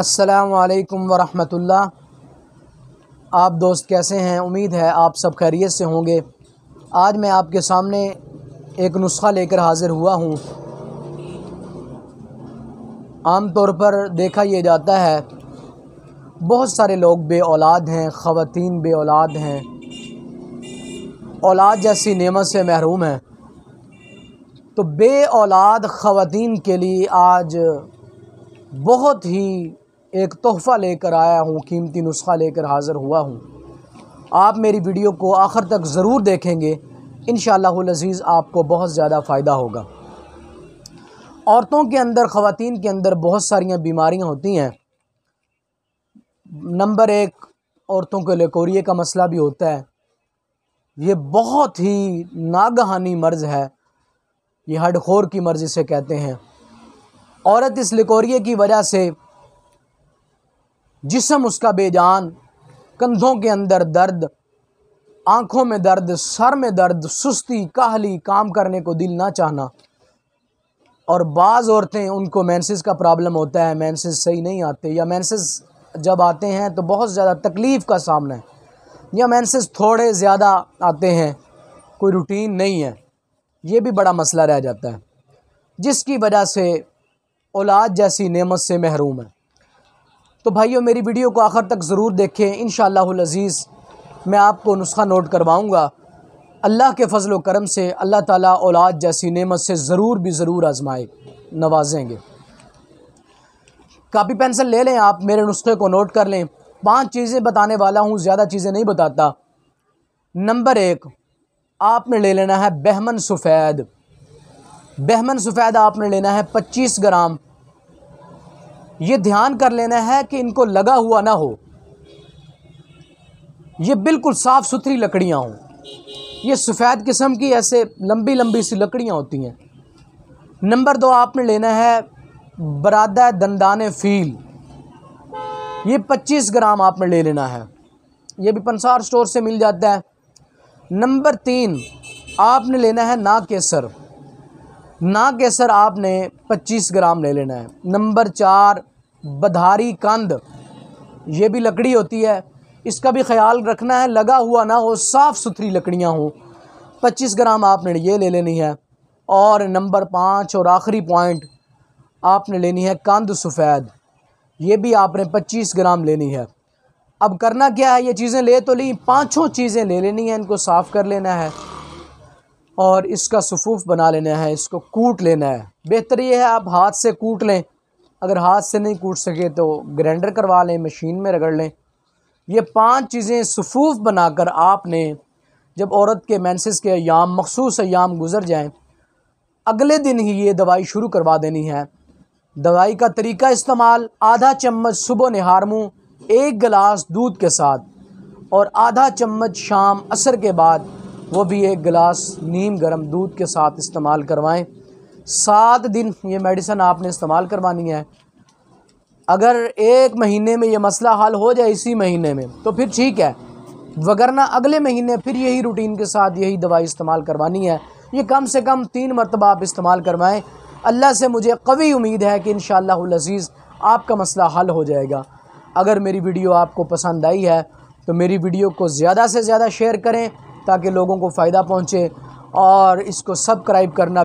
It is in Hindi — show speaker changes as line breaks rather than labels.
असलकम वरहमतुल्लाह आप दोस्त कैसे हैं उम्मीद है आप सब खैरियत से होंगे आज मैं आपके सामने एक नुस्खा लेकर हाज़िर हुआ हूँ आमतौर पर देखा यह जाता है बहुत सारे लोग बे औलाद हैं ख़वान बे औलाद हैं औलाद जैसी नेमत से महरूम हैं तो बे औलाद ख़वान के लिए आज बहुत ही एक तोहफ़ा लेकर आया हूँ कीमती नुस्खा लेकर हाज़िर हुआ हूँ आप मेरी वीडियो को आखिर तक ज़रूर देखेंगे इन शज़ीज़ आपको बहुत ज़्यादा फ़ायदा होगा औरतों के अंदर ख़वान के अंदर बहुत सारियाँ बीमारियाँ होती हैं नंबर एक औरतों के लेकोरिए का मसला भी होता है ये बहुत ही नागहानी मर्ज़ है ये हडखोर की मर्ज़ से कहते हैं औरत इस लिकोरिए की वजह से जिसम उसका बेजान कंधों के अंदर दर्द आँखों में दर्द सर में दर्द सुस्ती काहली काम करने को दिल ना चाहना और बाज़ औरतें उनको मैंसिस का प्रॉब्लम होता है मैंसिस सही नहीं आते या मैंसिस जब आते हैं तो बहुत ज़्यादा तकलीफ़ का सामना है या मैंसिस थोड़े ज़्यादा आते हैं कोई रूटीन नहीं है ये भी बड़ा मसला रह जाता है जिसकी वजह से औलाद जैसी नेमत से महरूम है तो भाइयों मेरी वीडियो को आखिर तक ज़रूर देखें इन शज़ीज़ मैं आपको नुस्खा नोट करवाऊँगा अल्लाह के फजल करम से अल्लाह ताली औलाद जैसी नमत से ज़रूर भी ज़रूर आजमाए नवाजेंगे कापी पेंसिल ले लें आप मेरे नुस्खे को नोट कर लें पांच चीज़ें बताने वाला हूँ ज़्यादा चीज़ें नहीं बताता नंबर एक आपने ले लेना है बहमन सफ़ैद बहमन सफ़ैद आपने लेना है पच्चीस ग्राम ये ध्यान कर लेना है कि इनको लगा हुआ ना हो ये बिल्कुल साफ़ सुथरी लकड़ियाँ हों ये सफ़ेद किस्म की ऐसे लंबी लंबी सी लकड़ियाँ होती हैं नंबर दो आपने लेना है बरादा दंदान फील ये 25 ग्राम आपने ले लेना है ये भी पंसार स्टोर से मिल जाता है नंबर तीन आपने लेना है ना केसर ना केसर आपने 25 ग्राम ले लेना है नंबर चार बधारी कंद ये भी लकड़ी होती है इसका भी ख्याल रखना है लगा हुआ ना हो साफ़ सुथरी लकड़ियाँ हों पच्चीस ग्राम आपने ये ले लेनी है और नंबर पाँच और आखिरी पॉइंट आपने लेनी है कंद सफ़ेद ये भी आपने पच्चीस ग्राम लेनी है अब करना क्या है ये चीज़ें ले तो ली पाँचों चीज़ें ले लेनी है इनको साफ़ कर लेना है और इसका सफूफ बना लेना है इसको कूट लेना है बेहतर ये है आप हाथ से कूट लें अगर हाथ से नहीं कूट सके तो ग्राइंडर करवा लें मशीन में रगड़ लें ये पांच चीज़ें सफूफ बनाकर आपने जब औरत के मैंसिस के अयाम मखसूस अयाम गुजर जाएं अगले दिन ही ये दवाई शुरू करवा देनी है दवाई का तरीका इस्तेमाल आधा चम्मच सुबह निहार मुँह एक गिलास दूध के साथ और आधा चम्मच शाम असर के बाद वो भी एक गिलास नीम गर्म दूध के साथ इस्तेमाल करवाएं सात दिन ये मेडिसन आपने इस्तेमाल करवानी है अगर एक महीने में ये मसला हल हो जाए इसी महीने में तो फिर ठीक है वगरना अगले महीने फिर यही रूटीन के साथ यही दवाई इस्तेमाल करवानी है ये कम से कम तीन मरतबा आप इस्तेमाल करवाएँ अल्लाह से मुझे कवी उम्मीद है कि इन शज़ीज़ आपका मसला हल हो जाएगा अगर मेरी वीडियो आपको पसंद आई है तो मेरी वीडियो को ज़्यादा से ज़्यादा शेयर करें ताकि लोगों को फ़ायदा पहुँचे और इसको सब्सक्राइब करना